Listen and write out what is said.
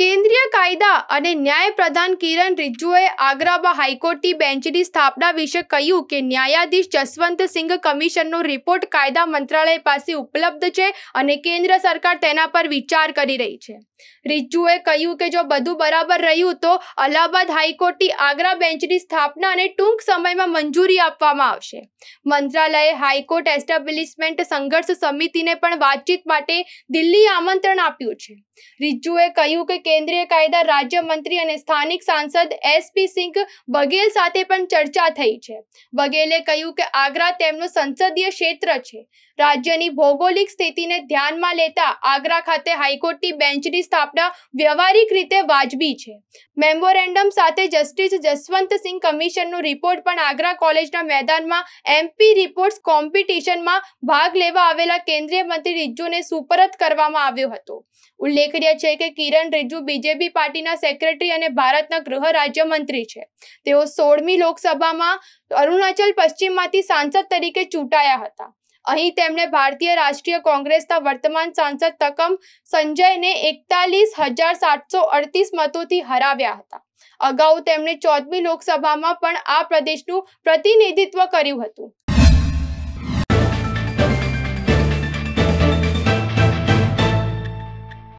કેન્દ્રીય કાયદા અને ન્યાય પ્રધાન કિરણ રિજ્જુએ આગ્રામાં હાઈકોર્ટની બેન્ચની સ્થાપના વિશે કહ્યું કે ન્યાયાધીશ જસવંતસિંહ કમિશનનો રિપોર્ટ કાયદા મંત્રાલય પાસે ઉપલબ્ધ છે અને કેન્દ્ર સરકાર તેના પર વિચાર કરી રહી છે રિજ્જુએ કહ્યું કે જો બધું બરાબર રહ્યું તો અલ્હાબાદ હાઈકોર્ટની આગ્રા બેન્ચની સ્થાપનાને ટૂંક સમયમાં મંજૂરી આપવામાં આવશે મંત્રાલયે હાઈકોર્ટ એસ્ટાબ્લિશમેન્ટ સંઘર્ષ સમિતિને પણ વાતચીત માટે દિલ્હી આમંત્રણ આપ્યું છે રિજ્જુએ કહ્યું કે કેન્દ્રીય કાયદા રાજ્યમંત્રી અને સ્થાનિક સાંસદ એસપી સિંઘ બઘેલ સાથે પણ ચર્ચા થઈ છે બઘેલે કહ્યું કે આગ્રા તેમનું સંસદીય ક્ષેત્ર છે રાજ્યની ભૌગોલિક સ્થિતિને ધ્યાનમાં લેતા આગ્રા ખાતે હાઈકોર્ટની બેન્ચની સ્થાપના વ્યવહારિક રીતે વાજબી છે મેમોરેન્ડમ સાથે જસ્ટિસ જસવંતસિંહ કમિશનનો રિપોર્ટ પણ આગ્રા કોલેજના મેદાનમાં એમપી રિપોર્ટ્સ કોમ્પિટિશનમાં ભાગ લેવા આવેલા કેન્દ્રીય મંત્રી રિજ્જુને સુપરત કરવામાં આવ્યો હતો ઉલ્લેખનીય છે કે કિરણ રિજ્જુ રાજુ બીજેપી પાર્ટીના સેક્રેટરી અને ભારતના ગૃહ રાજ્યમંત્રી છે તેઓ સોળમી લોકસભામાં અરુણાચલ પશ્ચિમમાંથી સાંસદ તરીકે ચૂંટાયા હતા અહીં તેમણે ભારતીય રાષ્ટ્રીય કોંગ્રેસના વર્તમાન સાંસદ તકમ સંજયને એકતાલીસ હજાર સાતસો અડતીસ મતોથી હરાવ્યા હતા અગાઉ તેમણે ચૌદમી લોકસભામાં પણ આ પ્રદેશનું પ્રતિનિધિત્વ કર્યું હતું